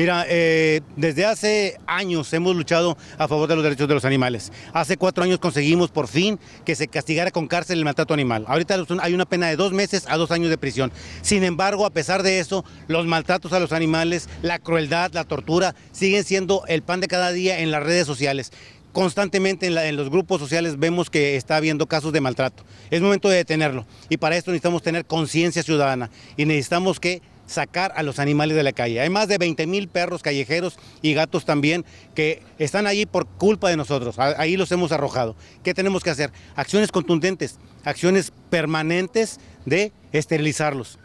Mira, eh, desde hace años hemos luchado a favor de los derechos de los animales. Hace cuatro años conseguimos por fin que se castigara con cárcel el maltrato animal. Ahorita hay una pena de dos meses a dos años de prisión. Sin embargo, a pesar de eso, los maltratos a los animales, la crueldad, la tortura, siguen siendo el pan de cada día en las redes sociales constantemente en, los grupos sociales vemos que está habiendo casos de maltrato. Es momento de detenerlo y para esto necesitamos tener conciencia ciudadana y necesitamos que sacar a los animales de la calle. Hay más de 20 mil perros callejeros y gatos también que están allí por culpa de nosotros. Ahí los hemos arrojado. ¿Qué tenemos que hacer? Acciones contundentes, acciones permanentes de esterilizarlos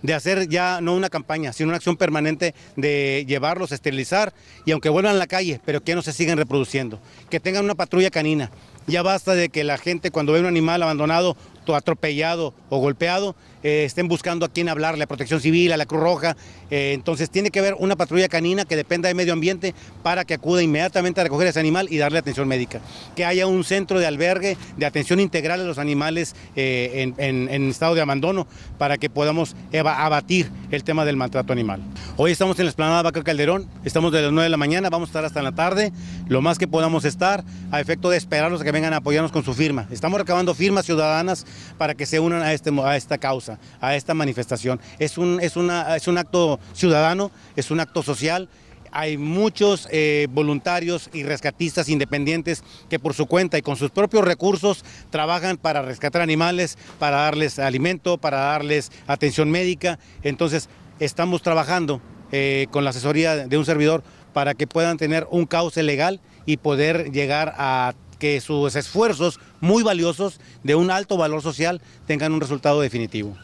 de hacer ya no una campaña, sino una acción permanente de llevarlos, a esterilizar y aunque vuelvan a la calle, pero que no se sigan reproduciendo, que tengan una patrulla canina. Ya basta de que la gente cuando ve un animal abandonado atropellado o golpeado, eh, estén buscando a quién hablar, a Protección Civil, a la Cruz Roja. Eh, entonces tiene que haber una patrulla canina que dependa de medio ambiente para que acuda inmediatamente a recoger a ese animal y darle atención médica. Que haya un centro de albergue de atención integral a los animales eh, en estado de abandono para que podamos abatir el tema del maltrato animal. Hoy estamos en la esplanada Vaca Calderón, estamos desde las 9 de la mañana, vamos a estar hasta la tarde, lo más que podamos estar, a efecto de esperarlos a que vengan a apoyarnos con su firma. Estamos recabando firmas ciudadanas para que se unan a, este esta causa, a esta manifestación. Es un, es, es un acto ciudadano, es un acto social hay muchos eh, voluntarios y rescatistas independientes que por su cuenta y con sus propios recursos trabajan para rescatar animales, para darles alimento, para darles atención médica. Entonces, estamos trabajando eh, con la asesoría de un servidor para que puedan tener un cauce legal y poder llegar a que sus esfuerzos muy valiosos de un alto valor social tengan un resultado definitivo.